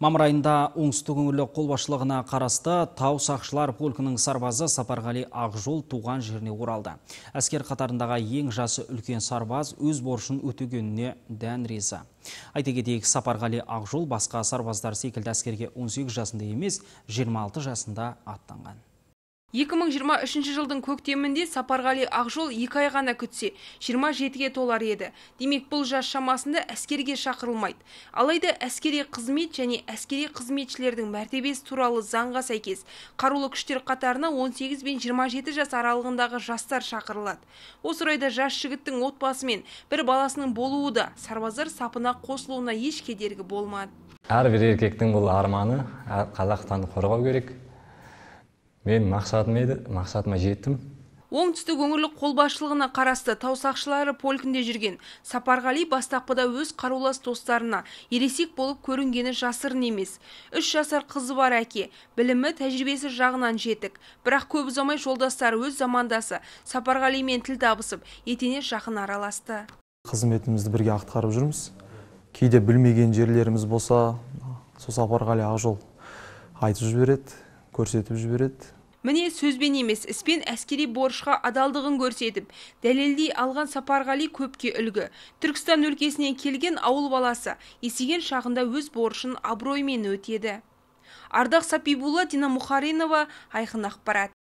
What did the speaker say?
Мамыр айында оңтүстік өңірлік қолбасшылығына қарасты тау сақшылар полкінің сарбазы Сапарғали Ақжол туған жеріне оралды. Әскер қатарындағы ең жасы үлкен сарбаз өз борышын өтегеніне дән риза. Айта кетейік Сапарғали Ақжол басқа сарбаздар секілді әскерге 18 жасында емес, 26 жасында аттанған. 2023 жылдың көктемінде Сапарғали Ақжол екі ай ғана күтсе, 27-ге толар еді. Демек бұл жас шамасында әскерге шақырылмайды. Алайда әскери қызмет және әскери қызметшілердің мәртебесі туралы заңға сәйкес қарулы күштер қатарына 18 бен 27 жас аралығындағы жастар шақырылады. Осы орайда жас жігіттің отбасы мен бір баласының болуы да сарбаздар сапына қосылуына еш кедергі болмады. Әрбір еркектің бұл арманы қазақстанды қорғау керек мен мақсатым еді мақсатыма жеттім оңтүстік өңірлік қолбасшылығына қарасты тау сақшылары полкінде жүрген сапарғали бастапқыда өз қарулас достарына ересек болып көрінгені жасырын емес үш жасар қызы бар әке білімі тәжірибесі жағынан жетік бірақ көп ұзамай жолдастары өз замандасы сапарғалимен тіл табысып етене жақын араласты қызметімізді бірге атқарып жүрміз кейде білмеген жерлеріміз болса сол сапарғали ақжол айтып жібереді көрсетіп жібереді міне сөзбен емес іспен әскери борышқа адалдығын көрсетіп дәлелдей алған сапарғали көпке үлгі түркістан өлкесінен келген ауыл баласы есеген шағында өз борышын абыроймен өтеді ардақ сапибулла дина мұхаринова айқын ақпарат